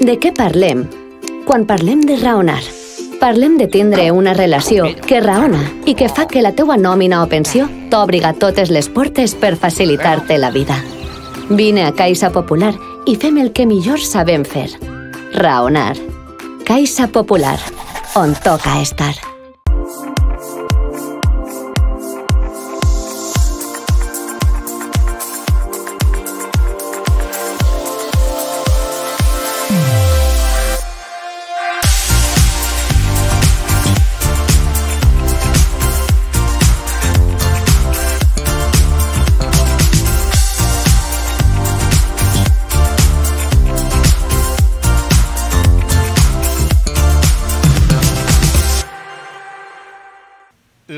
De què parlem? Quan parlem de raonar, parlem de tindre una relació que raona i que fa que la teua nòmina o pensió t'obriga totes les portes per facilitar-te la vida. Vine a Caixa Popular i fem el que millor sabem fer. Raonar. Caixa Popular, on toca estar.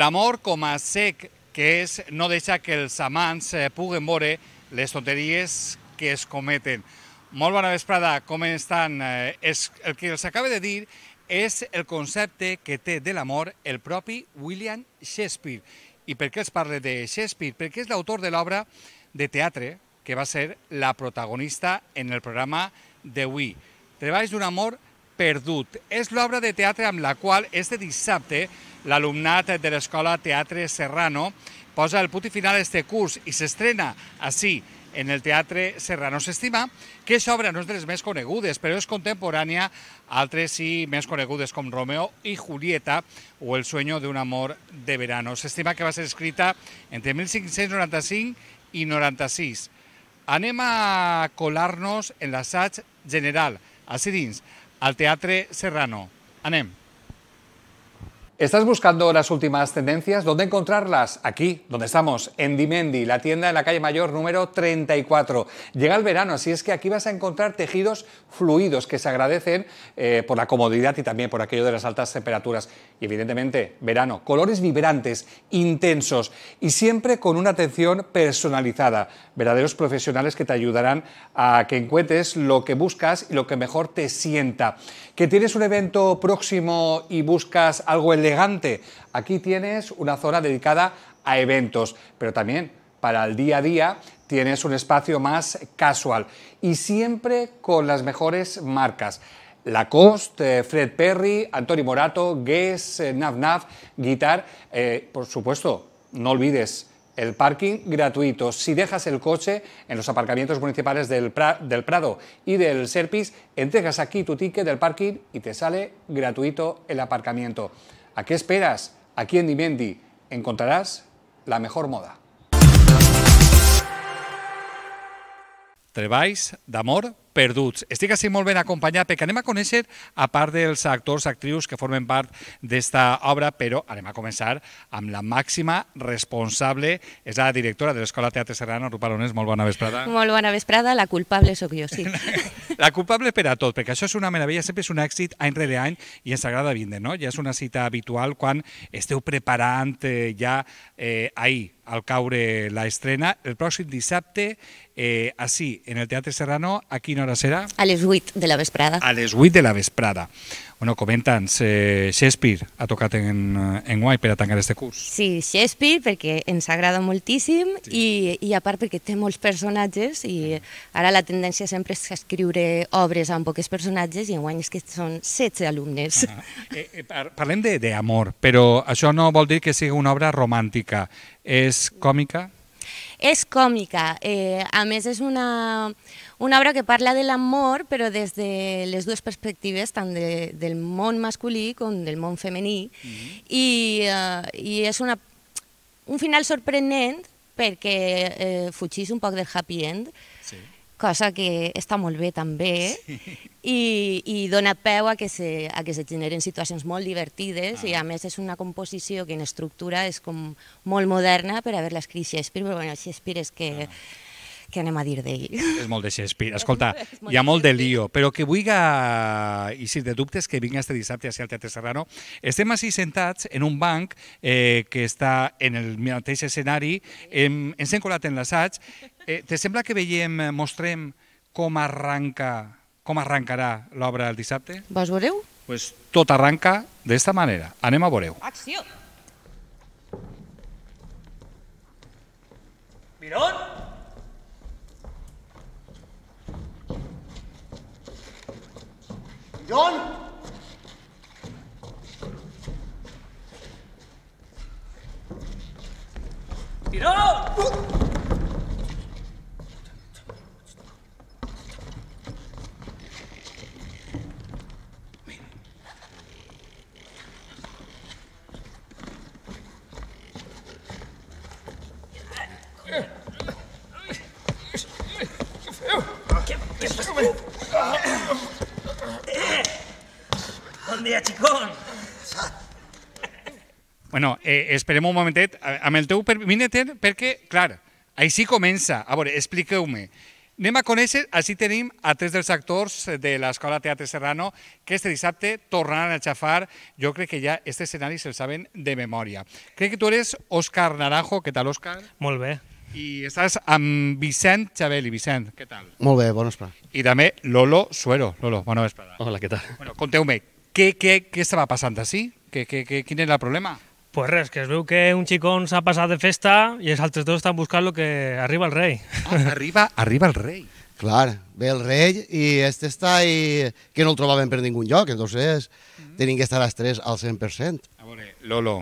L'amor com a sec que és no deixa que els amants eh, puguen veure les tonteries que es cometen. Molt bona vesprada, com estan? Eh, el que els acaba de dir és el concepte que té de l'amor el propi William Shakespeare. I per què es parla de Shakespeare? Perquè és l'autor de l'obra de teatre que va ser la protagonista en el programa d'avui. Treballs d'un amor perdut. És l'obra de teatre amb la qual este dissabte l'alumnat de l'Escola Teatre Serrano posa el punt final a este curs i s'estrena així en el Teatre Serrano. S'estima que és obra no és de les més conegudes, però és contemporània a altres sí més conegudes com Romeo i Julieta o El sueño d'un amor de verano. S'estima que va ser escrita entre 1595 i 96. Anem a colar-nos en l'assaig general, així dins, al Teatre Serrano. Anem. ¿Estás buscando las últimas tendencias? ¿Dónde encontrarlas? Aquí, donde estamos, en Dimendi, la tienda en la calle Mayor número 34. Llega el verano, así es que aquí vas a encontrar tejidos fluidos que se agradecen eh, por la comodidad y también por aquello de las altas temperaturas. Y evidentemente, verano, colores vibrantes, intensos y siempre con una atención personalizada. Verdaderos profesionales que te ayudarán a que encuentres lo que buscas y lo que mejor te sienta. Que tienes un evento próximo y buscas algo elegante Aquí tienes una zona dedicada a eventos, pero también para el día a día tienes un espacio más casual y siempre con las mejores marcas. Lacoste, eh, Fred Perry, Antonio Morato, Guess, Nav eh, Nav, Guitar. Eh, por supuesto, no olvides el parking gratuito. Si dejas el coche en los aparcamientos municipales del, del, Prado y del Serpis, entregas aquí tu ticket del parking y te sale gratuito el aparcamiento. ¿A qué esperas? Aquí en Dimendi encontrarás la mejor moda. treballs d'amor perduts. Estic així molt ben acompanyat perquè anem a conèixer, a part dels actors, actrius que formen part d'esta obra, però anem a començar amb la màxima responsable, és la directora de l'Escola Teatre Serrano, Rupa Lones, Molt bona vesprada. Molt bona vesprada, la culpable sóc jo, sí. La culpable per a tot, perquè això és una meravella, sempre és un èxit any rere any i ens agrada vindre, no? Ja és una cita habitual quan esteu preparant eh, ja eh, ahir al caure la estrena el pròxim dissabte eh, així, en el Teatre Serrano, a quina hora serà? A les 8 de la vesprada. A les 8 de la vesprada. Bueno, comenta'ns, eh, Shakespeare ha tocat en, eh, en guai per a tancar este curs. Sí, Shakespeare, perquè ens agrada moltíssim sí. i, i a part perquè té molts personatges i ara la tendència sempre és escriure obres amb poques personatges i en guany és que són 16 alumnes. Ah, eh, eh, parlem d'amor, però això no vol dir que sigui una obra romàntica. És còmica? És còmica. Eh, a més, és una, una obra que parla de l'amor, però des de les dues perspectives, tant de, del món masculí com del món femení, mm -hmm. i, eh, i és una, un final sorprenent perquè eh, fugís un poc del happy end, mm cosa que està molt bé també sí. i, i dona peu a que, se, a que se generen situacions molt divertides ah. i a més és una composició que en estructura és com molt moderna per haver-la escrit Shakespeare, però bueno, Shakespeare és que... Ah què anem a dir d'ell? És molt de Shakespeare. Escolta, hi ha molt de lío, però que vull que, i si de dubtes, que vingui este dissabte a al Teatre Serrano. Estem així sentats en un banc eh, que està en el mateix escenari, hem, ens hem colat en l'assaig Eh, te sembla que veiem, eh, mostrem com arranca, com arrancarà l'obra el dissabte? Vos veureu? Pues tot arranca d'esta manera. Anem a veureu. Acció! Mirón! Mirón! Mirón! Uh! Bon dia, xicons! Bueno, eh, esperem un momentet, amb el teu permínet, perquè, clar, així comença. A veure, expliqueu-me. Anem a conèixer, així tenim a tres dels actors de l'Escola Teatre Serrano que este dissabte tornaran a xafar. Jo crec que ja aquest escenari se'l saben de memòria. Crec que tu eres Òscar Naranjo. Què tal, Òscar? Molt bé. I estàs amb Vicent Xabeli. Vicent, què tal? Molt bé, bona vesprada. I també Lolo Suero. Lolo, bona esperada. Hola, què tal? Bueno, conteu-me, què, què, què estava passant així? Que, qué, qué quin era el problema? Pues res, que es veu que un xicón s'ha passat de festa i els altres dos estan buscant lo que arriba el rei. Ah, arriba, arriba el rei. Clar, ve el rei i este està i que no el trobaven per ningú lloc, entonces mm -hmm. tenim que estar els tres al 100%. A veure, Lolo,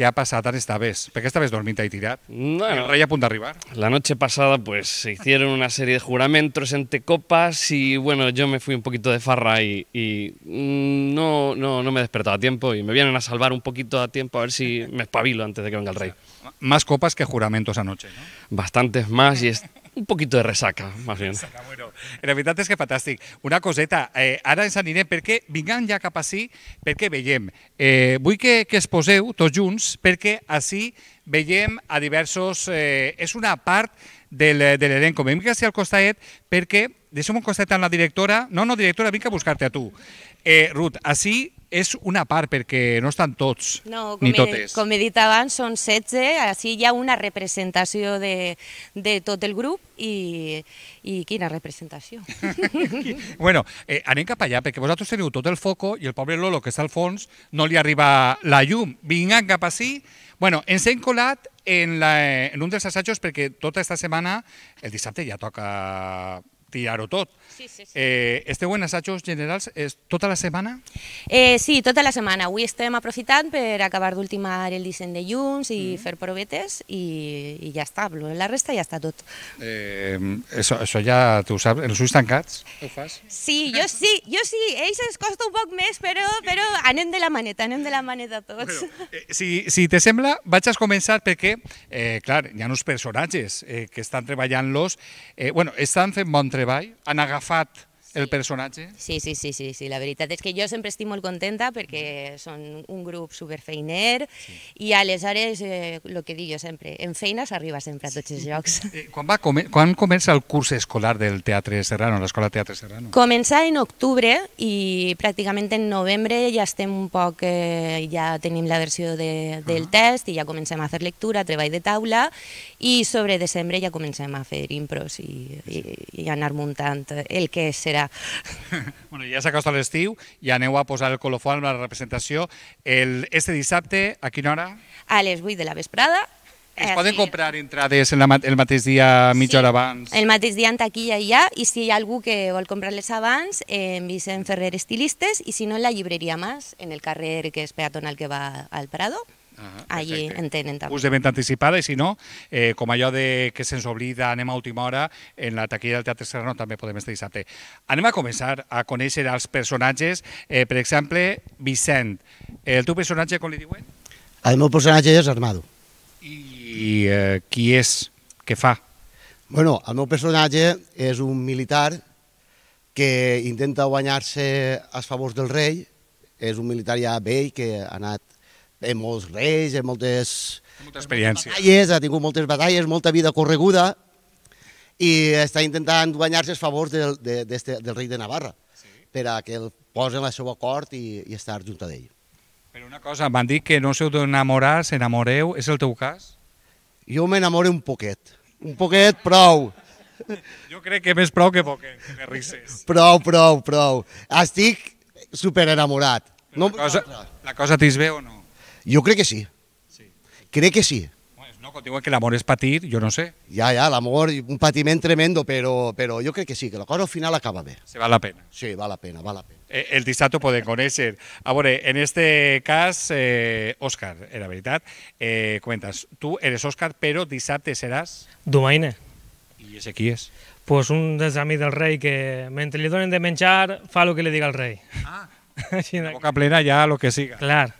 que ha pasado esta vez? qué esta vez dormita y tirad... no el rey a arriba La noche pasada pues se hicieron una serie de juramentos entre copas y bueno, yo me fui un poquito de farra y, mm, no, no, no me he despertado a tiempo y me vienen a salvar un poquito a tiempo a ver si me espabilo antes de que venga el rey. Más copas que juramentos anoche, Bastantes más y es un poquito de resaca, más bien. Resaca, bueno, la veritat és que fantàstic. Una coseta, eh, ara ens anirem, perquè vinguem ja cap ací, perquè veiem. Eh, vull que, que es poseu tots junts, perquè així veiem a diversos... Eh, és una part del, eh, de l'elenc. Vinc si al costaet, perquè deixem un costat amb la directora, no, no, directora, vinc a buscar-te a tu. Eh, Ruth, així és una part, perquè no estan tots, no, com ni totes. He, com he dit abans, són 16, així hi ha una representació de, de tot el grup i, i quina representació. bueno, eh, anem cap allà, perquè vosaltres teniu tot el foco i el pobre Lolo, que està al fons, no li arriba la llum. Vinga cap així. Bueno, ens hem colat en, la, en un dels assajos perquè tota esta setmana, el dissabte ja toca tirar-ho tot. Sí, sí, sí. Eh, esteu en assajos generals és eh, tota la setmana? Eh, sí, tota la setmana. Avui estem aprofitant per acabar d'ultimar el disseny de llums i mm. -hmm. fer provetes i, i ja està, la resta ja està tot. Eh, això, això ja tu saps, els ulls tancats ho fas? Sí, jo sí, jo sí, ells ens costa un poc més, però, però anem de la maneta, anem de la maneta tots. Bueno, eh, si, si te sembla, vaig a començar perquè, eh, clar, hi ha uns personatges eh, que estan treballant-los, eh, bueno, estan fent bon treball treball, han agafat el personatge. Sí, sí, sí, sí, sí, la veritat és que jo sempre estic molt contenta perquè són un grup superfeiner sí. i aleshores, eh, el que dic jo sempre, en feina s'arriba sempre a tots els llocs. Eh, quan, va, com, quan comença el curs escolar del Teatre Serrano, l'Escola Teatre Serrano? Comença en octubre i pràcticament en novembre ja estem un poc, eh, ja tenim la versió de, del uh ah. -huh. test i ja comencem a fer lectura, treball de taula i sobre desembre ja comencem a fer impros i, i, i anar muntant el que serà ja. bueno, ja s'acosta l'estiu i aneu a posar el colofó amb la representació el, este dissabte, a quina hora? A les 8 de la vesprada, es eh, poden comprar entrades el mateix dia, mitja sí, hora abans? el mateix dia en taquilla hi ha, i si hi ha algú que vol comprar-les abans, en Vicent Ferrer Estilistes, i si no, en la llibreria Mas, en el carrer que és peatonal que va al Prado. Ah, Allí en tenen també. Us de venda anticipada i si no, eh, com allò de que se'ns oblida, anem a última hora, en la taquilla del Teatre Serrano també podem estar dissabte. Anem a començar a conèixer els personatges. Eh, per exemple, Vicent, el teu personatge com li diuen? El meu personatge és Armado. I eh, qui és? Què fa? Bueno, el meu personatge és un militar que intenta guanyar-se els favors del rei, és un militar ja vell que ha anat té molts reis, té moltes... Molta experiència. Batalles, ha tingut moltes batalles, molta vida correguda i està intentant guanyar-se els favors del, de, del rei de Navarra sí. per a que el posen la seva cort i, i estar junta d'ell. Però una cosa, m'han dit que no us d'enamorar, s'enamoreu, és el teu cas? Jo m'enamoro un poquet, un poquet prou. Jo crec que més prou que poquet, que rixes. Prou, prou, prou. Estic super enamorat. No, la cosa, la cosa t'hi veu o no? Yo creo que sí. sí. que sí. No, contigo que que amor es patir, yo no sé. Ya, ya el amor un patiment tremendo, pero pero yo creo que sí, que lo cosa al final acaba bien. Se vale la pena. Sí, vale la pena, vale la pena. Eh, el disato puede conocer. A ah, Amore, en este caso, eh, en la verdad, eh, tú eres oscar pero disate serás… Dumaine. ¿Y ese quién es? Pues un desamí del rey que, mientras le donen de menchar fa lo que le diga el rey. Ah, boca plena ya, lo que siga. Claro.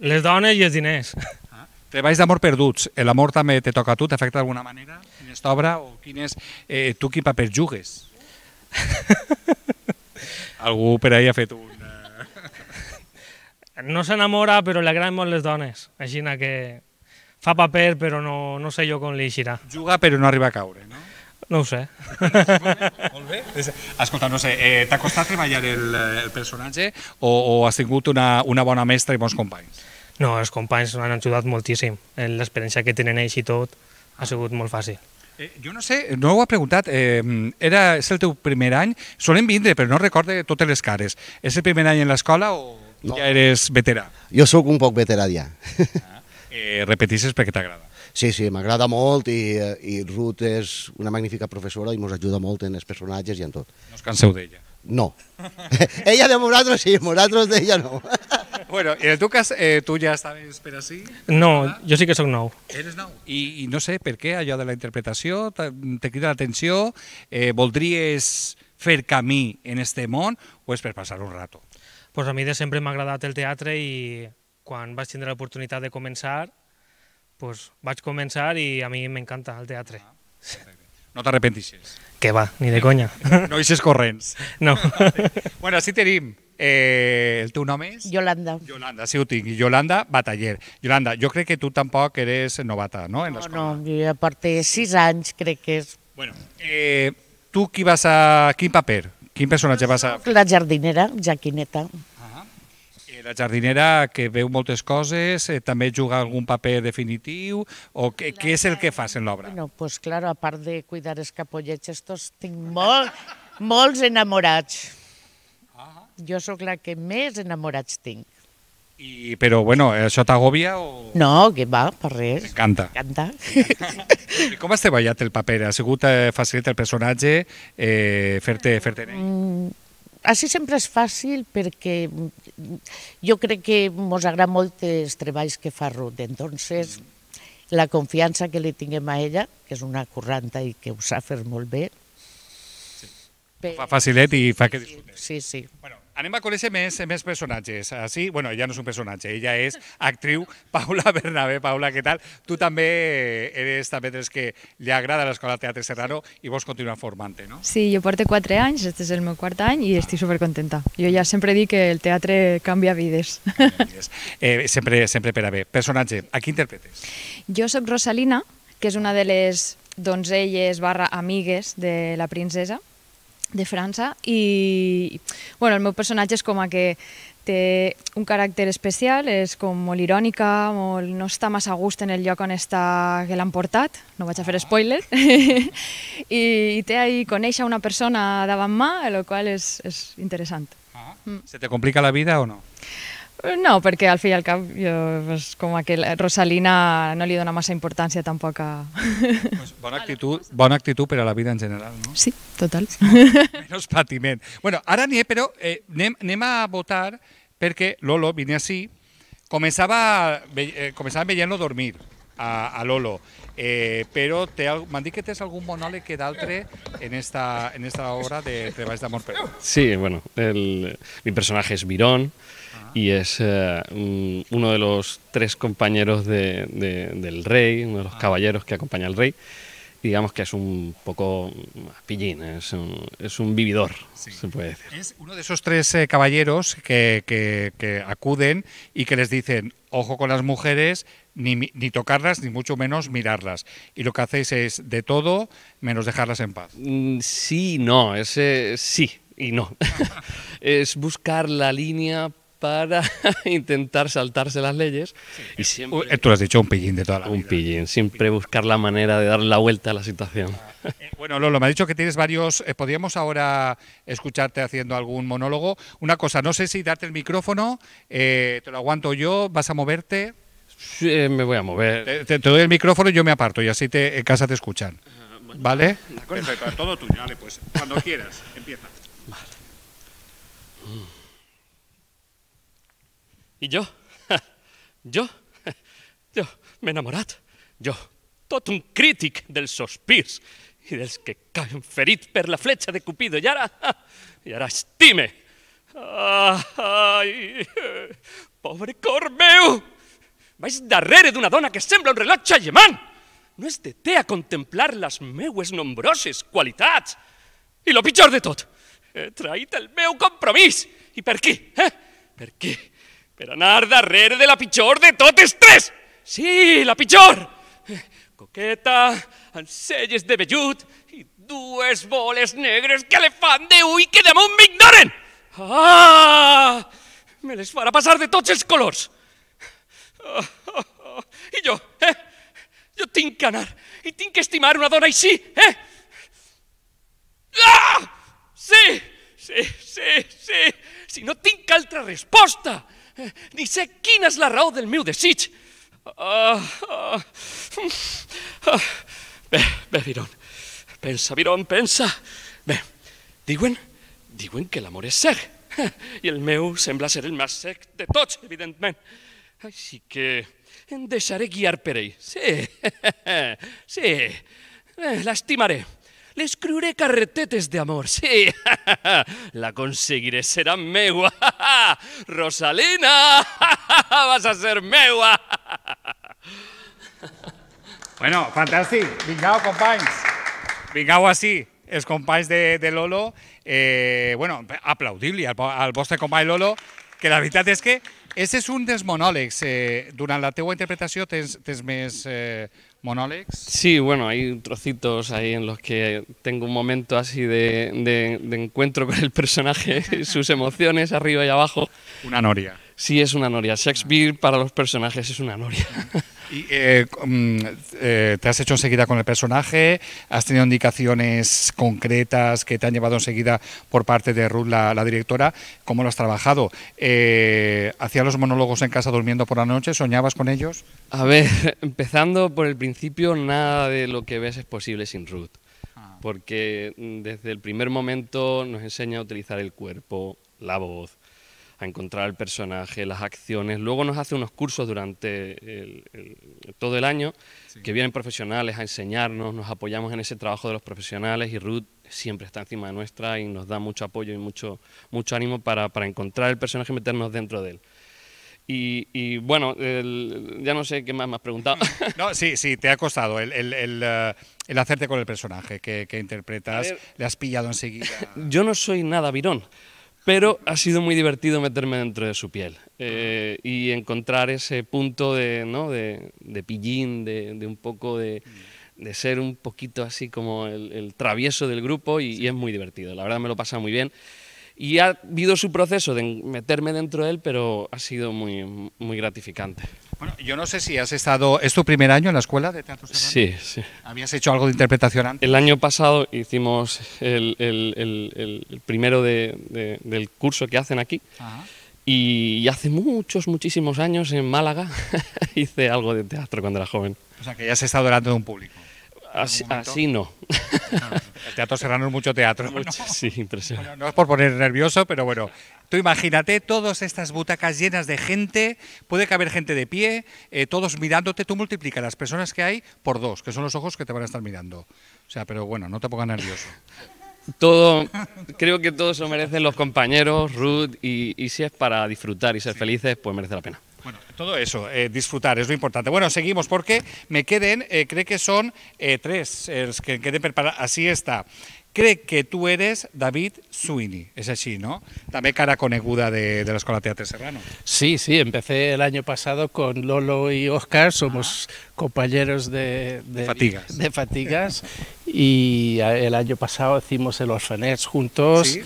Les dones i els diners. Ah. treballs d'amor perduts. L'amor també te toca a tu, t'afecta d'alguna manera? Quina aquesta obra? o quin és, eh, tu quin paper jugues? Algú per ahir ha fet un... Eh, no s'enamora, però li agraden molt les dones. Així que fa paper, però no, no sé jo com li eixirà. Juga, però no arriba a caure, no? No ho sé. Molt bé. Escolta, no sé, eh, t'ha costat treballar el, el personatge o, o has tingut una, una bona mestra i bons companys? No, els companys han ajudat moltíssim. L'experiència que tenen ells i tot ha sigut molt fàcil. Eh, jo no sé, no ho ha preguntat, eh, era, és el teu primer any, solen vindre, però no recorde totes les cares. És el primer any en l'escola o no. ja eres veterà? Jo sóc un poc veterà ja. Ah, eh, repetixes perquè t'agrada. Sí, sí, m'agrada molt i, eh, i Ruth és una magnífica professora i ens ajuda molt en els personatges i en tot. No us canseu d'ella? No. ella de vosaltres sí, vosaltres d'ella no. Bueno, en el teu cas, eh, tu ja estaves per així? No, ah, jo sí que sóc nou. Eres nou? I, I no sé per què allò de la interpretació te crida l'atenció, eh, voldries fer camí en este món o és per passar un rato? Pues a mi de sempre m'ha agradat el teatre i quan vaig tindre l'oportunitat de començar, pues vaig començar i a mi m'encanta el teatre. Ah, perfecte. No t'arrepentixes. Que va, ni de conya. No eixes corrents. No. bueno, així tenim Eh, el teu nom és? Yolanda. Yolanda, sí ho tinc. Yolanda Bataller. Yolanda, jo crec que tu tampoc eres novata, no? En no, no, jo ja porto sis anys, crec que és. Bueno, eh, tu qui vas a... Quin paper? Quin personatge vas a... La jardinera, Jaquineta. Eh, la jardinera que veu moltes coses, eh, també juga algun paper definitiu, o què, què és el que fas en l'obra? Bueno, pues claro, a part de cuidar els capollets, estos tinc molt, molts enamorats. Ah. Jo sóc la que més enamorats tinc. I, però, bueno, això t'agobia o...? No, que va, per res. M'encanta. M'encanta. I com has treballat el paper? Ha sigut eh, facilitar el personatge, eh, fer-te fer, -te, fer -te mm, així sempre és fàcil perquè mm, jo crec que ens agraden molt els treballs que fa Ruth. Entonces, mm. la confiança que li tinguem a ella, que és una curranta i que ho sap fer molt bé... Sí. Fa facilet i fa que disfrutem. Sí, sí. Bueno, anem a conèixer més, més personatges. Ah, sí, bueno, ella no és un personatge, ella és actriu Paula Bernabé. Paula, què tal? Tu també eres també dels que li agrada l'Escola de Teatre Serrano i vols continuar formant no? Sí, jo porto 4 anys, aquest és el meu quart any i ah. estic supercontenta. Jo ja sempre dic que el teatre canvia vides. Eh, sempre, sempre per a bé. Personatge, a qui interpretes? Jo sóc Rosalina, que és una de les donzelles barra amigues de la princesa, de França i bueno, el meu personatge és com a que té un caràcter especial, és com molt irònica, molt, no està massa a gust en el lloc on està que l'han portat, no vaig a fer ah. spoiler, I, i té ahí conèixer una persona davant mà, el qual és, és interessant. Ah. Mm. Se te complica la vida o no? No, perquè al fi i al cap jo, pues, com que eh, Rosalina no li dona massa importància tampoc a... Pues bona, actitud, bona actitud per a la vida en general, no? Sí, total. Menys patiment. Bueno, ara anem, però eh, anem, anem a votar perquè Lolo, vine així, començava, eh, començava veient-lo dormir a, a Lolo, eh, però m'han dit que tens algun monòleg que d'altre en esta, en esta obra de Treballs d'amor. Sí, bueno, el, mi personatge és Virón, y es eh, uno de los tres compañeros del rey, uno de los ah. caballeros que acompaña al rey. digamos que es un poco ah, pillín, es un, vividor, se puede decir. Es uno de esos tres eh, caballeros que, acuden y que les dicen, ojo con las mujeres, ni, ni, tocarlas, ni mucho menos mirarlas. Y lo que hacéis es de todo, menos dejarlas en paz. Mm, sí, no, es sí y no. es buscar la línea para intentar saltarse las leyes. Y Tú lo has dicho, un pillín de toda la un vida. Un pillín, siempre buscar la manera de dar la vuelta a la situación. Ah, eh, bueno, Lolo, me ha dicho que tienes varios. Eh, podríamos ahora escucharte haciendo algún monólogo. Una cosa, no sé si darte el micrófono, eh, te lo aguanto yo, vas a moverte. me voy a mover. Te, doy el micrófono y yo me aparto y así te, en casa te escuchan. Ah, ¿Vale? todo tuyo. Vale, pues cuando quieras, empieza. Vale. Mm. I jo, jo, jo m'he enamorat, jo, tot un crític dels sospirs i dels que caen ferit per la fletxa de Cupido. I ara, i ara estime. Ai, pobre cor meu! Vaig darrere d'una dona que sembla un rellotge llemant. No es deté a contemplar les meues nombroses qualitats. I lo pitjor de tot, he traït el meu compromís. I per qui, eh? Per qui? per anar darrere de la pitjor de totes tres. Sí, la pitjor! Coqueta, amb de vellut i dues boles negres que le fan de ui que damunt m'ignoren! Ah! Me les farà passar de tots els colors. Oh, oh, oh. I jo, eh? Jo tinc que anar i tinc que estimar una dona així, eh? Ah! Sí, sí, sí, sí. Si no tinc altra resposta ni sé quina és la raó del meu desig. Uh, uh, uh. Bé, bé, Viron. Pensa, Viron, pensa. Bé, diuen, diuen que l'amor és sec. I el meu sembla ser el més sec de tots, evidentment. Així que em deixaré guiar per ell. Sí, sí, l'estimaré. Le carretetes de amor, sí. La conseguiré, será megua. Rosalina, vas a ser megua. Bueno, fantástico, vingado compañeros, vingado así es de, Lolo. Eh, bueno, aplaudible al, al vostre Lolo, que la verdad es que ese es un desmonólex eh, durante la teua interpretación tens, eh, Monolex. Sí, bueno, hay trocitos ahí en los que tengo un momento así de, de encuentro con el personaje, sus emociones arriba y abajo. Una noria. Sí, es una noria. Shakespeare para los personajes es una noria. Eh, mm, eh, ¿Te has hecho enseguida con el personaje? ¿Has tenido indicaciones concretas que te han llevado enseguida por parte de Ruth, la, directora? ¿Cómo lo has trabajado? Eh, ¿Hacías los monólogos en casa durmiendo por la noche? ¿Soñabas con ellos? A ver, empezando por el principio, nada de lo que ves es posible sin Ruth. Ah. Porque mm, desde el primer momento nos enseña a utilizar el cuerpo, la voz, a encontrar el personaje, las acciones. Luego nos hace unos cursos durante todo el año que vienen profesionales a enseñarnos, nos apoyamos en ese trabajo de los profesionales y Ruth siempre está encima de nuestra y nos da mucho apoyo y mucho, mucho ánimo para, encontrar el personaje y meternos dentro de él. Y, bueno, ya no sé qué más me has preguntado. No, sí, sí, te ha costado el, eh, hacerte con el personaje que, interpretas. le has pillado enseguida. Yo no soy nada virón. Pero ha sido muy divertido meterme dentro de su piel eh, y encontrar ese punto de, ¿no? de, pillín, de, un poco de, ser un poquito así como el, travieso del grupo y, es muy divertido. La verdad me lo pasa muy bien. Y ha habido su proceso de meterme dentro de él, pero ha sido muy, muy gratificante. Bueno, yo no sé si has estado. ¿Es tu primer año en la escuela de teatro? Sí, sí. ¿Habías hecho algo de interpretación antes? El año pasado hicimos el, primero del curso que hacen aquí. Y hace muchos, muchísimos años en Málaga hice algo de teatro cuando era joven. O sea, que ya has estado delante de un público. Así, no. El teatro serrano es mucho teatro. Sí, impresionante. no es por poner nervioso, pero bueno, tú imagínate todas estas butacas llenas de gente, puede haber gente de pie, eh, todos mirándote, tú multiplica las personas que hay por dos, que son los ojos que te van a estar mirando. O sea, pero bueno, no te pongas nervioso. Todo, creo que todo eso merecen los compañeros, Ruth, y, si es para disfrutar y ser felices, pues merece la pena todo eso, eh, disfrutar es lo importante. Bueno, seguimos porque me queden, eh, creo que son eh, tres, que queden preparados. Así está cree que tú eres David Sweeney, es así, ¿no? También cara coneguda de, la Escuela Teatro Serrano. Sí, sí, empecé el año pasado con Lolo y Oscar, somos ah. compañeros de, fatigas. y el año pasado hicimos el Orphanets juntos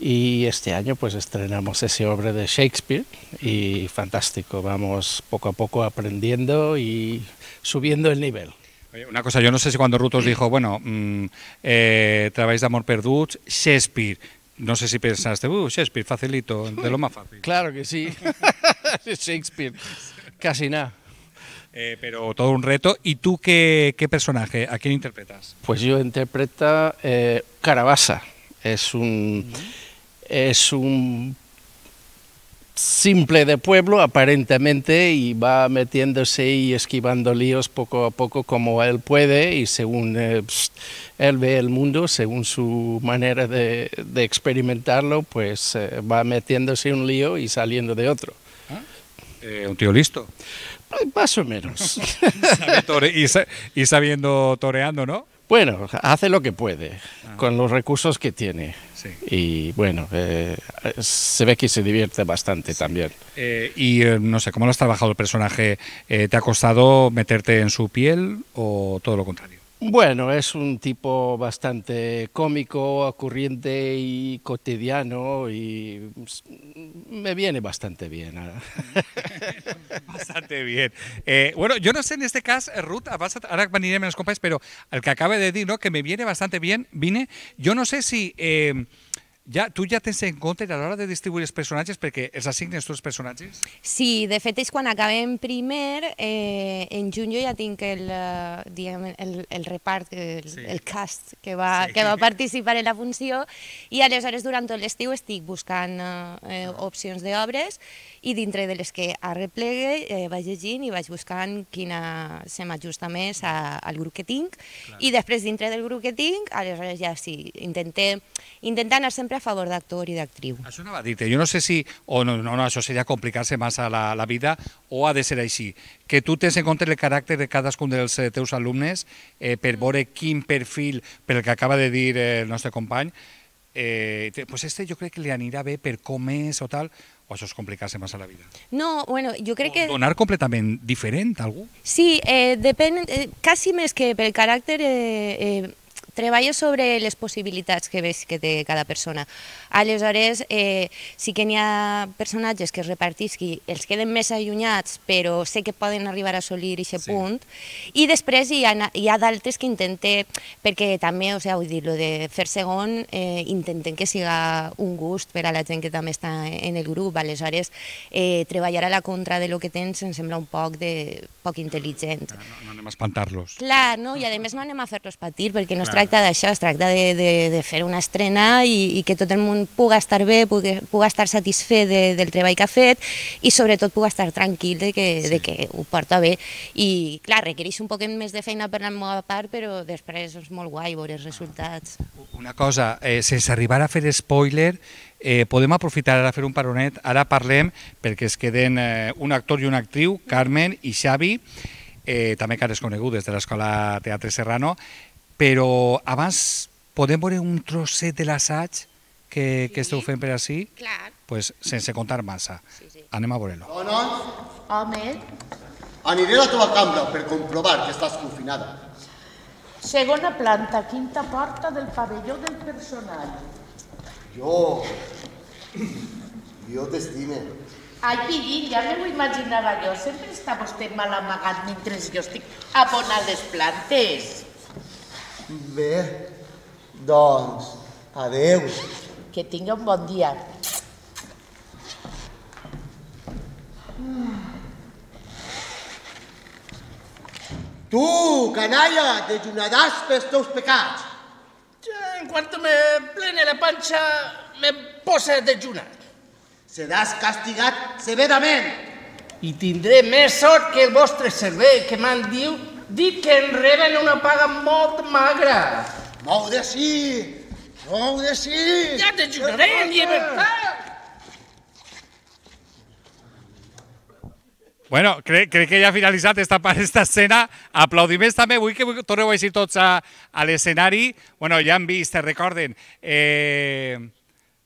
y este año pues estrenamos ese obra de Shakespeare y fantástico, vamos poco a poco aprendiendo y subiendo el nivel una cosa, yo no sé si cuando Rutos dijo, bueno, mmm, eh, de Amor Perdut, Shakespeare, no sé si pensaste, uh, Shakespeare, facilito, de lo más fácil. Claro que sí, Shakespeare, casi nada. Eh, pero todo un reto. ¿Y tú qué, personaje, a quién interpretas? Pues yo interpreto eh, Carabasa, es un, es un simple de pueblo aparentemente y va metiéndose y esquivando líos poco a poco como él puede y según eh, él ve el mundo, según su manera de, experimentarlo, pues eh, va metiéndose un lío y saliendo de otro. Ah. Eh, ¿Un tío listo? Pues, más o menos. y, sabiendo toreando, ¿no? Bueno, hace lo que puede ah. con los recursos que tiene. Y bueno, eh, se ve que se divierte bastante también. Eh, y eh, no sé, ¿cómo lo has trabajado el personaje? ¿Te ha costado meterte en su piel o todo lo contrario? Bueno, es un tipo bastante cómico, ocurriente y cotidiano y me viene bastante bien. ¿ah? bastante bien. Eh, bueno, yo no sé en este caso, Ruth, ah, ahora van a menos compañeros, pero al que acabe de decir, ¿no? que me viene bastante bien, vine, yo no sé si... Eh, ja, tu ja tens en compte a l'hora de distribuir els personatges, perquè els assignes tu els personatges? Sí, de fet és quan acabem primer, eh, en juny jo ja tinc el, eh, diguem, el, el repart, el, sí. el cast que va, sí. que va participar en la funció i aleshores durant tot l'estiu estic buscant eh, eh ah. opcions d'obres i dintre de les que arreplegue eh, vaig llegint i vaig buscant quina se m'ajusta més a, al grup que tinc Clar. i després dintre del grup que tinc, aleshores ja sí, intentem, intentar anar sempre siempre a favor d'actor i d'actriu. de actriu. Això anava a dir-te, jo no sé si, o no, no, no això seria complicar-se massa la, la vida, o ha de ser així, que tu tens en compte el caràcter de cadascun dels eh, teus alumnes eh, per veure quin perfil, pel que acaba de dir eh, el nostre company, eh, pues este jo crec que li anirà bé per com és o tal, o això és complicar-se massa la vida? No, bueno, jo crec o que... Donar completament diferent a algú? Sí, eh, depèn, eh, quasi més que pel caràcter... Eh, eh, treballa sobre les possibilitats que veig que té cada persona. Aleshores, eh, sí que n'hi ha personatges que es repartis que els queden més allunyats, però sé que poden arribar a assolir aquest sí. punt. I després hi ha, hi ha d'altres que intenten, perquè també, o sigui, vull dir, lo de fer segon, eh, intenten que siga un gust per a la gent que també està en el grup. Aleshores, eh, treballar a la contra de lo que tens em sembla un poc, de, poc intel·ligent. No, no anem a espantar-los. Clar, no? i a més no anem a fer-los patir, perquè no es tracta d'això, es tracta de, de, de fer una estrena i, i que tot el món puga estar bé, puga, puga estar satisfet de, del treball que ha fet i sobretot puga estar tranquil de que, sí. de que ho porta bé. I clar, requereix un poquet més de feina per la meva part, però després és molt guai veure els resultats. Ah. Una cosa, eh, sense arribar a fer spoiler, eh, podem aprofitar ara fer un paronet, ara parlem perquè es queden eh, un actor i una actriu, Carmen i Xavi, eh, també cares conegudes de l'Escola Teatre Serrano, però abans podem veure un trosset de l'assaig que, sí. que esteu fent per així? Clar. Pues, sense contar massa. Sí, sí. Anem a veure-lo. Dones? Home. Aniré a la teva cambra per comprovar que estàs confinada. Segona planta, quinta porta del pavelló del personal. Jo... Jo t'estime. Ai, Pillín, ja me ho imaginava jo. Sempre està vostè mal amagat mentre jo estic abonant les plantes. Bé, doncs, adeu. Que tingui un bon dia. Tu, canalla, dejunaràs pels teus pecats. Ja, en quant me plene la panxa, me posa a dejunar. Seràs castigat severament. I tindré més sort que el vostre servei que m'han diu Dic que en reben una paga molt magra. Mou de sí! Mou de sí! Ja t'ajudaré, en llibertat! Bueno, crec, crec que ja ha finalitzat esta, esta escena. Aplaudiments també. Vull que torneu a tots a, a l'escenari. Bueno, ja han vist, recorden. Eh,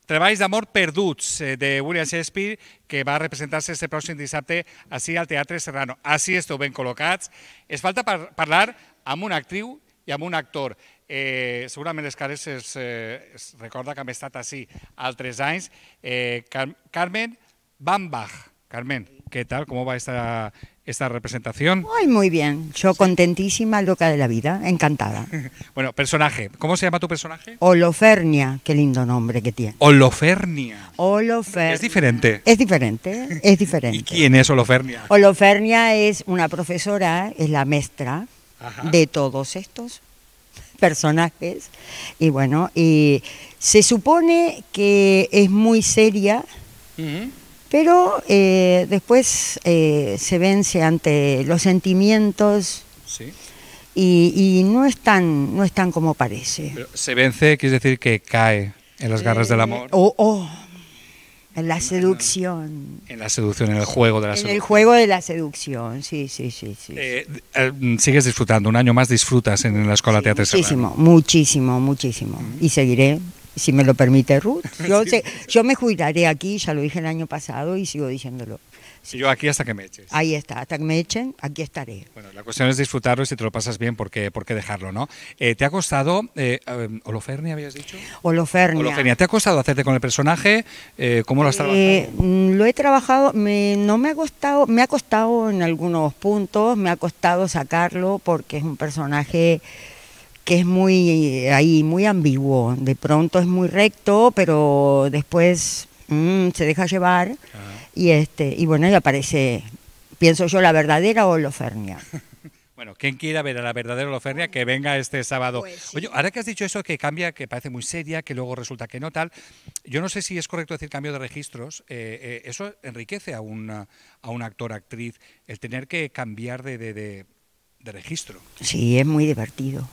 Treballs d'amor perduts eh, de William Shakespeare, que va representar-se este pròxim dissabte així al Teatre Serrano. Així esteu ben col·locats. Es falta par parlar amb una actriu i amb un actor. Eh, segurament les cares es, eh, es recorda que hem estat així altres anys. Eh, Car Carmen Bambach. Carmen, què tal? Com va estar esta representación? Ay, muy bien. Yo contentísima, loca de la vida, encantada. bueno, personaje. ¿Cómo se llama tu personaje? Holofernia. Qué lindo nombre que tiene. Holofernia. Es diferente. Es diferente, es diferente. ¿Y quién es Holofernia? Holofernia es una profesora, es la maestra de todos estos personajes. Y bueno, y se supone que es muy seria. Pero eh, después eh, se vence ante los sentimientos y, no, es tan, no están como parece. se vence, quiere decir que cae en las garras del eh, amor. Oh, en la seducción. En la seducción, en el juego de la seducción. En el juego de la seducción, sí, sí, sí. sí. sigues disfrutando, un año más disfrutas en, la escuela sí, teatral. Muchísimo, muchísimo, muchísimo. Y seguiré si me lo permite Ruth. Yo, me jubilaré aquí, ya lo dije el año pasado y sigo diciéndolo. si Yo aquí hasta que me eches. Ahí está, hasta que me echen, aquí estaré. Bueno, la cuestión es disfrutarlo y si te lo pasas bien, ¿por qué, dejarlo, no? Eh, ¿Te ha costado, eh, em, Holofernia habías dicho? Holofernia. ¿te ha costado hacerte con el personaje? Eh, ¿Cómo lo has eh, trabajado? Mm, lo he trabajado, no me ha costado, me ha costado en algunos puntos, me ha costado sacarlo porque es un personaje que es muy eh, ahí, muy ambiguo. De pronto es muy recto, pero después mm, se deja llevar. Y este, y bueno, y aparece, pienso yo, la verdadera holofernia. Bueno, quien quiera ver a la verdadera holofernia, que venga este sábado. Pues Oye, ahora que has dicho eso, que cambia, que parece muy seria, que luego resulta que no tal, yo no sé si es correcto decir cambio de registros. Eh, eh, eso enriquece a, a un actor, actriz, el tener que cambiar de registro. Sí, es muy divertido.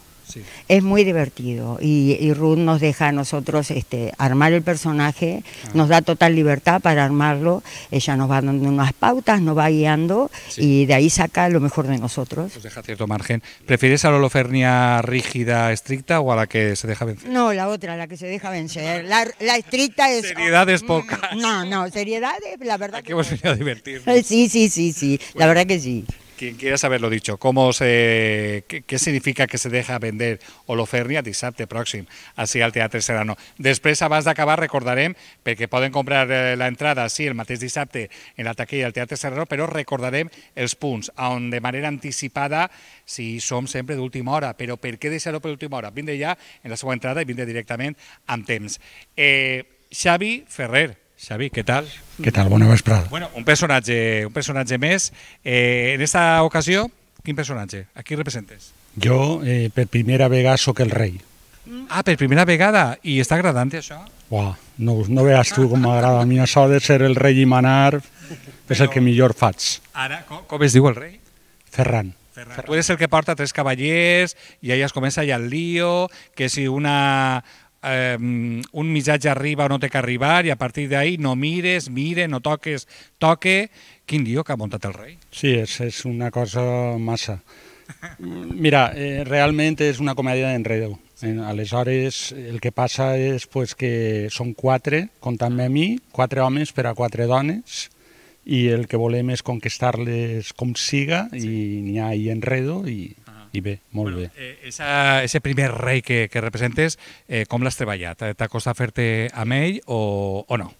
Es muy divertido y, Ruth nos deja a nosotros este, armar el personaje, ah. nos da total libertad para armarlo, ella nos va dando unas pautas, nos va guiando y de ahí saca lo mejor de nosotros. Nos deja cierto margen. ¿Prefieres a la holofernia rígida, estricta o a la que se deja vencer? No, la otra, la que se deja vencer. La, estricta es... Seriedad es mm, No, no, seriedad la verdad. Aquí que hemos venido a divertirnos. Sí, sí, sí, sí, la verdad que sí. quien quiera saberlo dicho, cómo se, qué, qué significa que se deja vender Holofernia dissabte pròxim, així al Teatre Serrano. Després, abans d'acabar, recordarem, perquè poden comprar eh, la entrada, sí, el mateix dissabte en la taquilla del Teatre Serrano, però recordarem els punts, on de manera anticipada, si som sempre d'última hora, però per què deixar-ho per última hora? Vinde ja en la seva entrada i vinde directament amb temps. Eh, Xavi Ferrer, Xavi, què tal? Què tal? Bona vesprada. Bueno, un personatge, un personatge més. Eh, en aquesta ocasió, quin personatge? A qui representes? Jo, eh, per primera vegada, sóc el rei. Ah, per primera vegada? I està agradant això? Uah, no, no veus tu com m'agrada. A mi això de ser el rei i manar és el que millor faig. Ara, com, com es diu el rei? Ferran. Ferran. Ferran. Tu eres el que porta tres cavallers i allà es comença ja el lío, que si una, eh, un missatge arriba o no té que arribar i a partir d'ahir no mires, mire, no toques, toque... Quin dió que ha muntat el rei. Sí, és, és una cosa massa. Mira, eh, realment és una comèdia d'enredo. Eh, aleshores, el que passa és pues, que són quatre, comptant-me a mi, quatre homes per a quatre dones, i el que volem és conquistar-les com siga, sí. i n'hi ha ahí enredo, i i bé, molt bueno, bé. Eh, esa, ese primer rei que, que representes, eh, com l'has treballat? Eh, t'ha costat fer-te amb ell o, o no?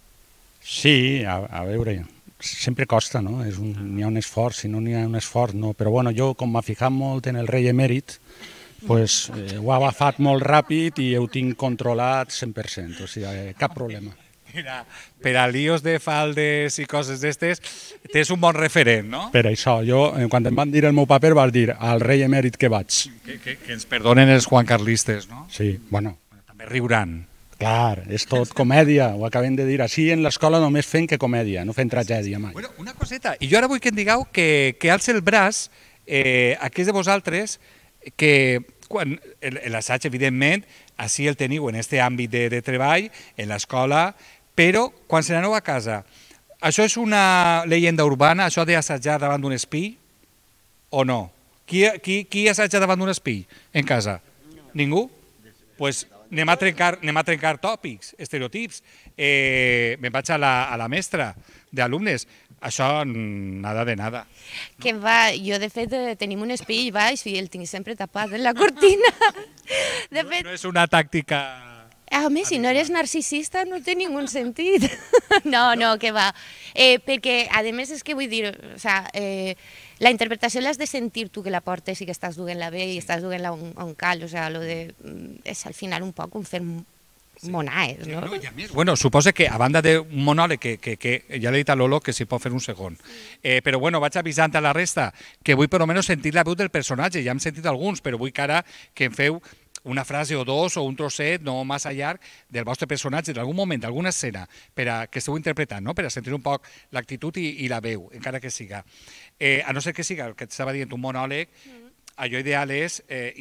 Sí, a, a veure, sempre costa, no? És un, n'hi ah. ha un esforç, si no n'hi ha un esforç, no. Però bueno, jo, com m'ha fijat molt en el rei emèrit, pues, eh, ho ha agafat molt ràpid i ho tinc controlat 100%, o sigui, eh, cap problema per a, per a líos de faldes i coses d'estes, tens un bon referent, no? Per això, jo, eh, quan em van dir el meu paper, vas dir al rei emèrit que vaig. Que, que, que ens perdonen els juancarlistes, no? Sí, bueno. També riuran. Clar, és tot comèdia, ho acabem de dir. Així en l'escola només fem que comèdia, no fem tragèdia mai. Bueno, una coseta, i jo ara vull que em digueu que, que alça el braç eh, aquells de vosaltres que quan l'assaig, evidentment, així el teniu en aquest àmbit de, de treball, en l'escola, però quan se n'anava a casa, això és una llegenda urbana, això de davant d'un espill, o no? Qui, qui, qui assaja davant d'un espill en casa? No. Ningú? Doncs pues, anem a trencar, anem a trencar tòpics, estereotips. Eh, me'n vaig a la, a la mestra d'alumnes. Això, nada de nada. Que va, jo de fet eh, tenim un espill baix i el tinc sempre tapat en la cortina. De fet... No, no és una tàctica Eh, home, si no eres narcisista no té ningú sentit. No, no, que va. Eh, perquè, a més, és que vull dir, o sea, eh, la interpretació l'has de sentir tu que la portes i que estàs duent-la bé i estàs duent-la on, on cal, o sea, lo de, mm, és al final un poc un fer sí. monaes, no? no més, bueno, suposa que a banda d'un monòleg que, que, que ja l'he dit a Lolo que s'hi pot fer un segon, eh, però bueno, vaig avisant a la resta que vull per almenys sentir la veu del personatge, ja hem sentit alguns, però vull que ara que en feu una frase o dos o un trosset no massa llarg del vostre personatge, d'algun moment, d'alguna escena per a, que esteu interpretant, no? per a sentir un poc l'actitud i, i la veu, encara que siga. Eh, a no ser que siga el que estava dient un monòleg, mm allò ideal és eh,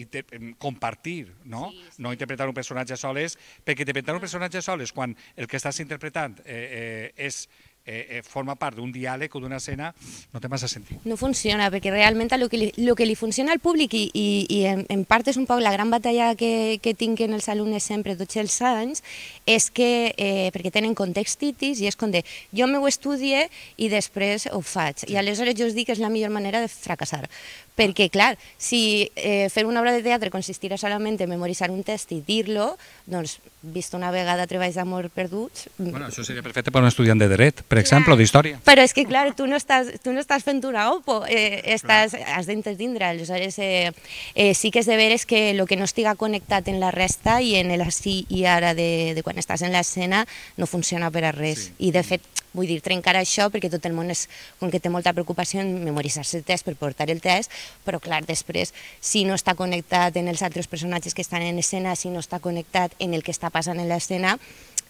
compartir, no? Sí, sí. No interpretar un personatge soles, perquè interpretar un personatge soles quan el que estàs interpretant eh, eh, és eh, eh, forma part d'un diàleg o d'una escena, no té massa sentit. No funciona, perquè realment el que li, el que li funciona al públic i, i, i en, en part és un poc la gran batalla que, que tinguin els alumnes sempre tots els anys, és que, eh, perquè tenen contextitis, i és com de jo m'ho estudie i després ho faig. Sí. I aleshores jo us dic que és la millor manera de fracassar, perquè, clar, si eh, fer una obra de teatre consistirà solament en memoritzar un text i dir-lo, doncs, vist una vegada treballs d'amor perduts... Mm. Bueno, això seria perfecte per un estudiant de dret, per exemple, o d'història. Però és que, clar, tu no estàs, tu no estàs fent una OPO, eh, estàs, clar. has d'entendre. Aleshores, eh, eh, sí que és de veres que el que no estiga connectat en la resta i en el així i ara de, de quan estàs en l'escena no funciona per a res. Sí. I, de fet, Vull dir, trencar això perquè tot el món és, com que té molta preocupació en memoritzar-se el test per portar el test, però clar, després, si no està connectat en els altres personatges que estan en escena, si no està connectat en el que està passant en l'escena,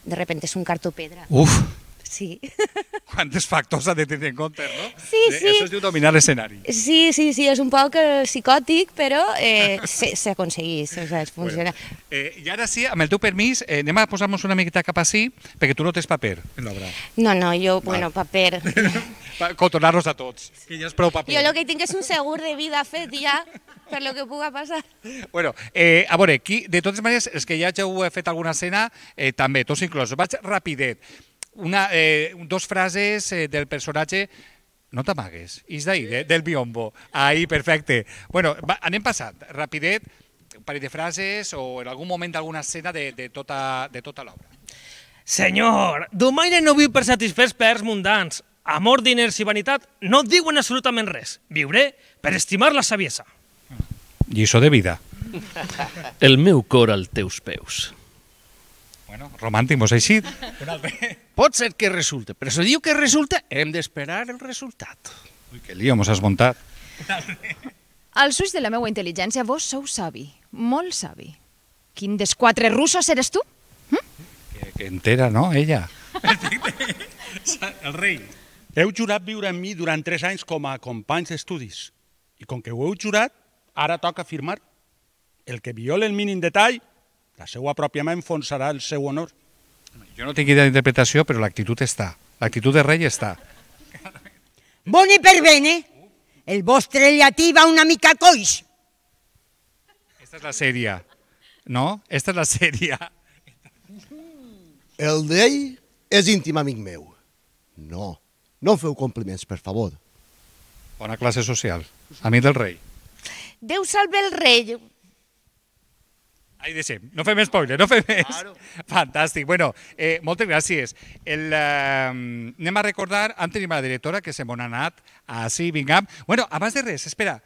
de repente és un cartó pedra. Uf, sí. Quants factors ha de tenir en compte, no? Sí, eh, sí. Això es diu dominar l'escenari. Sí, sí, sí, és un poc eh, psicòtic, però eh, s'aconsegueix, o sigui, funciona. Bueno. Eh, I ara sí, amb el teu permís, eh, anem a posar-nos una miqueta cap així, perquè tu no tens paper en l'obra. No, no, jo, Va. bueno, ah. paper... Cotonar-los a tots, que ja és prou paper. Jo el que tinc és un segur de vida fet ja, per lo que puga passar. Bueno, eh, a veure, qui, de totes maneres, els que ja heu fet alguna escena, eh, també, tots inclosos. Vaig rapidet una, eh, dos frases eh, del personatge no t'amagues, és d'ahir, de, eh, del biombo. Ahí, perfecte. bueno, va, anem passant, rapidet, un parell de frases o en algun moment d'alguna escena de, de tota, de tota l'obra. Senyor, domaine no viu per satisfers pers mundans. Amor, diners i vanitat no diuen absolutament res. Viuré per estimar la saviesa. Lliçó de vida. El meu cor als teus peus. Bueno, romàntic, mos ha eixit. Pot ser que resulta, però si diu que resulta, hem d'esperar el resultat. Ui, que lío, mos has muntat. Als ulls de la meva intel·ligència, vos sou savi, molt savi. Quin dels quatre russos eres tu? Hm? Que, que entera, no, ella? el rei. Heu jurat viure amb mi durant tres anys com a companys d'estudis. I com que ho heu jurat, ara toca firmar. El que viola el mínim detall la seva pròpia mà enfonsarà el seu honor. Jo no tinc idea d'interpretació, però l'actitud està. L'actitud de rei està. Boni per bene, el vostre llatí va una mica coix. Aquesta és la sèrie, no? Aquesta és la sèrie. El rei és íntim amic meu. No, no feu compliments, per favor. Bona classe social, amic del rei. Déu salve el rei, Ahí dice, No mi spoiler, no fue me. Claro. Fantástico. Bueno, eh, muchas gracias. El, a recordar, Antes iba la directora, que se así ha Bueno, a más de res, espera,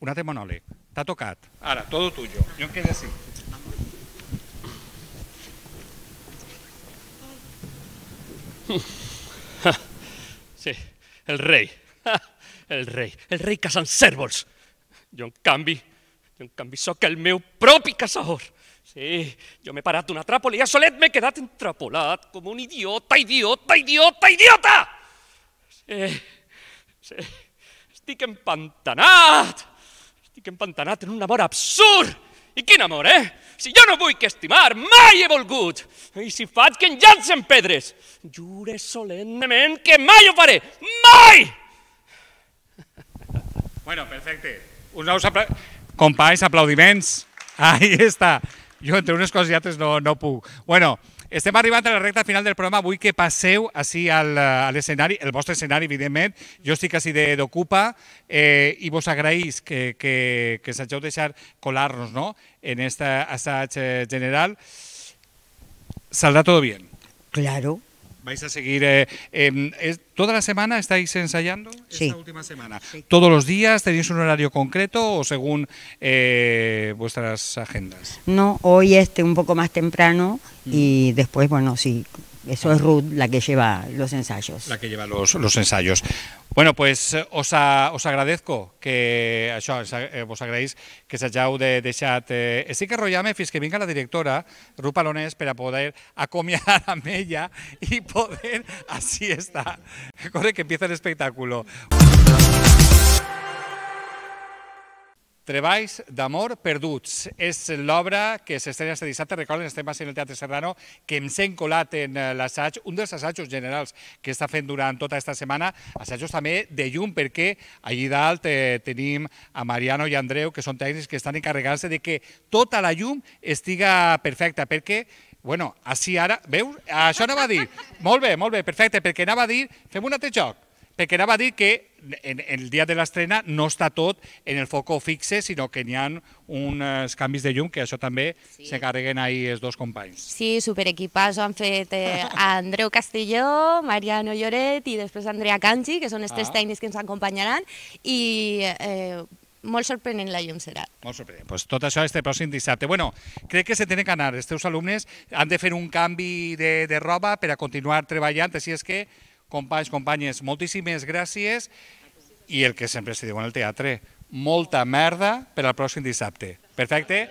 un altre te ha tocado. Ahora, todo tuyo. yo quedé quedo Sí, el rey, El rey, El rey Casan Yo John en John yo en el meu propi cazador. Sí, jo m'he parat d'una tràpola i a solet m'he quedat entrapolat com un idiota, idiota, idiota, idiota! Sí, sí, estic empantanat! Estic empantanat en un amor absurd! I quin amor, eh? Si jo no vull que estimar, mai he volgut! I si faig que em llancen pedres, jure solemnement que mai ho faré! Mai! Bueno, perfecte. Uns nous apla... companys, aplaudiments. Ahí està. Jo entre unes coses i altres no, no puc. Bueno, estem arribant a la recta final del programa. Vull que passeu així al, eh, a l'escenari, el vostre escenari, evidentment. Jo estic així d'Ocupa eh, i vos agraïs que, que, que ens hageu deixat colar-nos no? en aquest assaig eh, general. Saldrà tot bé. Claro. ¿Vais a seguir? Eh, ¿Toda la semana estáis ensayando? Esta última semana. ¿Todos los días tenéis un horario concreto o según eh, vuestras agendas? No, hoy este un poco más temprano mm. y después, bueno, sí eso es Ruth la que lleva los ensayos. La que lleva los, ensayos. Bueno, pues eh, os, os agradezco que eh, eh, se vos agradeis que de, chat. sí que rollame, que venga la directora, Ruth Palonés, para poder acomiar a ella y poder... Así está. Corre, que empieza el espectáculo. Treballs d'amor perduts. És l'obra que s'estrena este dissabte. Recorden, estem passant al Teatre Serrano, que ens hem colat en eh, l'assaig, un dels assajos generals que està fent durant tota aquesta setmana, assajos també de llum, perquè allí dalt eh, tenim a Mariano i Andreu, que són tècnics que estan encarregant-se de que tota la llum estiga perfecta, perquè Bueno, així ara... Veus? Això anava a dir. Molt bé, molt bé, perfecte, perquè anava a dir... Fem un altre joc perquè anava a dir que en, en el dia de l'estrena no està tot en el foco fixe, sinó que n'hi ha uns canvis de llum, que això també sí. carreguen ahir els dos companys. Sí, superequipats han fet eh, Andreu Castelló, Mariano Lloret i després Andrea Cangi, que són els tres ah. tècnics que ens acompanyaran, i eh, molt sorprenent la llum serà. Molt sorprenent. Pues tot això este pròxim dissabte. Bueno, crec que se tenen que anar. Els teus alumnes han de fer un canvi de, de roba per a continuar treballant, així és que companys, companyes, moltíssimes gràcies i el que sempre se diu en el teatre, molta merda per al pròxim dissabte. Perfecte?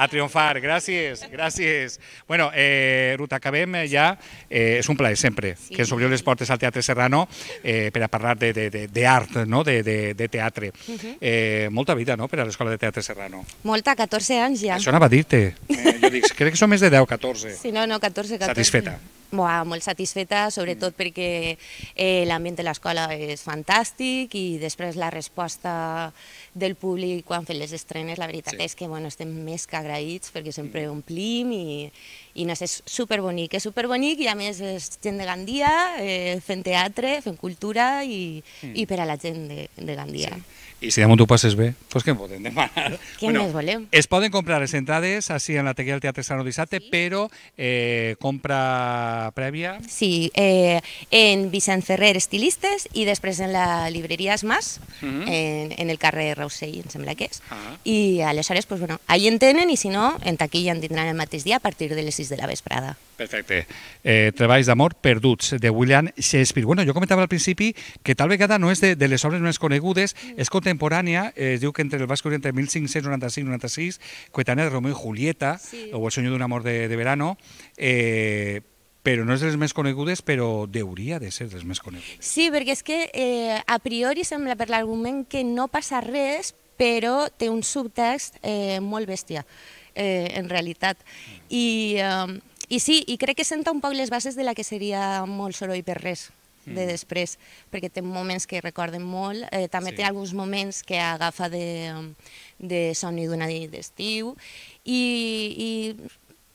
A triomfar, gràcies, gràcies. Bueno, eh, Ruta, acabem eh, ja. Eh, és un plaer sempre sí. que ens obriu les portes al Teatre Serrano eh, per a parlar d'art, no? de, de, de teatre. Uh mhm. -huh. eh, molta vida no? per a l'Escola de Teatre Serrano. Molta, 14 anys ja. Això anava a dir-te. Eh, jo dic, crec que són més de 10, 14. Sí, no, no, 14, 14. Satisfeta. Buah, molt satisfeta, sobretot mm. perquè eh, l'ambient de l'escola és fantàstic i després la resposta del públic quan fem les estrenes, la veritat sí. és que bueno, estem més que agraïts agraïts perquè sempre omplim i, i no sé, és superbonic, és superbonic i a més és gent de Gandia, eh, fent teatre, fent cultura i, mm. i per a la gent de, de Gandia. Sí i si damunt ho passes bé, doncs què em poden demanar? Què bueno, més volem? Es poden comprar les entrades així en la taquilla del Teatre Sano dissabte, sí. però eh, compra prèvia... Sí, eh, en Vicent Ferrer Estilistes i després en la libreria Esmas, uh mhm. -huh. en, en el carrer Rausell, em sembla que és, uh ah. -huh. i aleshores, pues, bueno, allí en tenen i si no, en taquilla en tindran el mateix dia a partir de les 6 de la vesprada. Perfecte. Eh, Treballs d'amor perduts, de William Shakespeare. Bueno, jo comentava al principi que tal vegada no és de, de les obres més conegudes, és content contemporània eh, es diu que entre el Vasco entre 1595 i 96, coetània de Romeo i Julieta, sí. o El senyor d'un amor de, de verano, eh, però no és de les més conegudes, però debería de ser de les més conegudes. Sí, perquè és que eh, a priori sembla per l'argument que no passa res, però té un subtext eh, molt bèstia, eh, en realitat. Mm. I, eh, I sí, i crec que senta un poc les bases de la que seria molt soroll per res. Mm. de després, perquè té moments que recorden molt, eh, també sí. té alguns moments que agafa de, de somni d'una nit d'estiu, i, i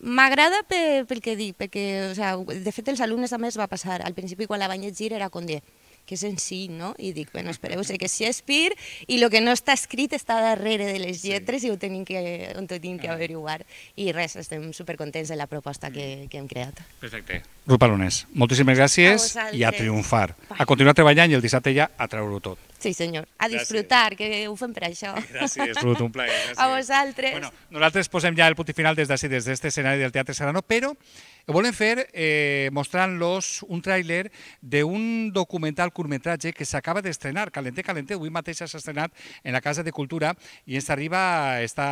M'agrada pel, pel que dic, perquè o sea, de fet els alumnes també es va passar. Al principi quan la vaig llegir era com dir, de que senzill, no? I dic, bueno, espereu sé que Shakespeare i el que no està escrit està darrere de les lletres sí. i ho tenim que, on ho tenim que averiguar. I res, estem supercontents de la proposta que, mm. que hem creat. Perfecte. Rupa Lunes, moltíssimes gràcies a i a triomfar. A continuar treballant i el dissabte ja a treure-ho tot. Sí, senyor. A disfrutar, gràcies. que ho fem per això. Gràcies, Ruth, un plaer. Gràcies. A vosaltres. Bueno, nosaltres posem ja el punt final des d'ací, des d'aquest escenari del Teatre Serrano, però ho volem fer eh, mostrant-los un tràiler d'un documental curtmetratge que s'acaba d'estrenar, Calenté, Calenté, avui mateix s'ha estrenat en la Casa de Cultura i ens arriba, està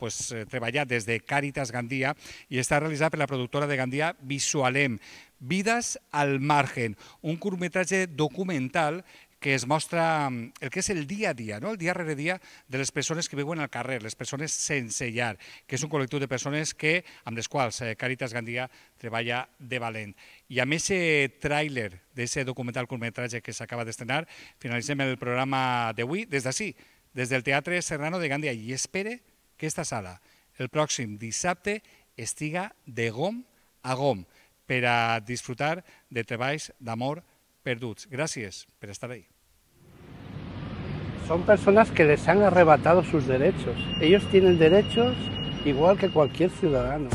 pues, treballat des de Càritas Gandia i està realitzat per la productora de Gandia, Visualem. Vidas al margen, un curtmetratge documental que es mostra mm, el que és el dia a dia, no? el dia rere dia de les persones que viuen al carrer, les persones sense llar, que és un col·lectiu de persones que, amb les quals eh, Caritas Gandia treballa de valent. I amb aquest tràiler d'aquest documental curtmetratge que s'acaba d'estrenar, finalitzem el programa d'avui des d'ací, des del Teatre Serrano de Gandia, i espere que esta sala el pròxim dissabte estiga de gom a gom per a disfrutar de treballs d'amor perduts. Gracias por estar ahí. Son personas que les han arrebatado sus derechos. Ellos tienen derechos igual que cualquier ciudadano.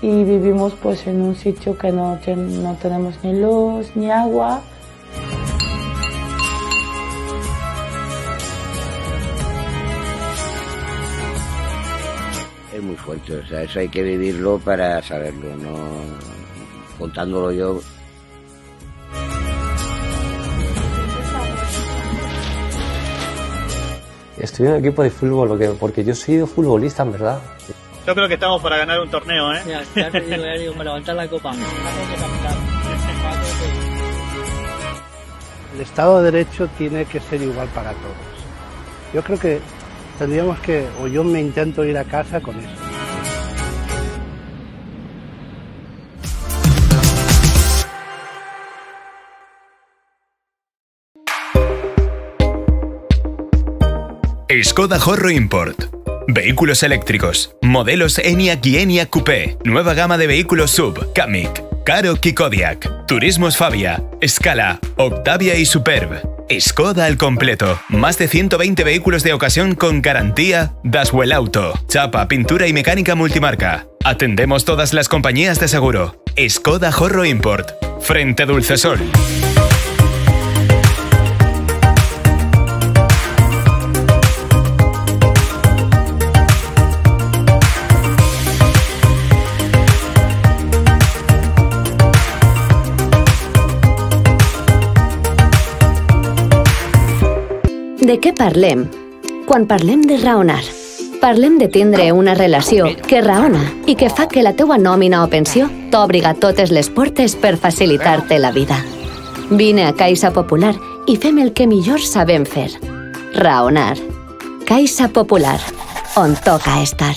Y vivimos pues en un sitio que no, no tenemos ni luz ni agua eso hay que vivirlo para saberlo, no contándolo yo. Estoy en el equipo de fútbol porque, yo he sido futbolista, en verdad. Yo creo que estamos para ganar un torneo, ¿eh? la copa. El Estado de Derecho tiene que ser igual para todos. Yo creo que tendríamos que, o yo me intento ir a casa con eso. Skoda Horro Import. Vehículos eléctricos. Modelos ENIAC y ENIAC Coupé. Nueva gama de vehículos Sub, Kamiq, Karo Kikodiak, Turismos Fabia, Scala, Octavia y Superb. Skoda al completo. Más de 120 vehículos de ocasión con garantía Daswell Auto. Chapa, pintura y mecánica multimarca. Atendemos todas las compañías de seguro. Skoda Horro Import. Frente Dulcesol. De què parlem? Quan parlem de raonar, parlem de tindre una relació que raona i que fa que la teua nòmina o pensió t'obriga totes les portes per facilitar-te la vida. Vine a Caixa Popular i fem el que millor sabem fer. Raonar. Caixa Popular, on toca estar.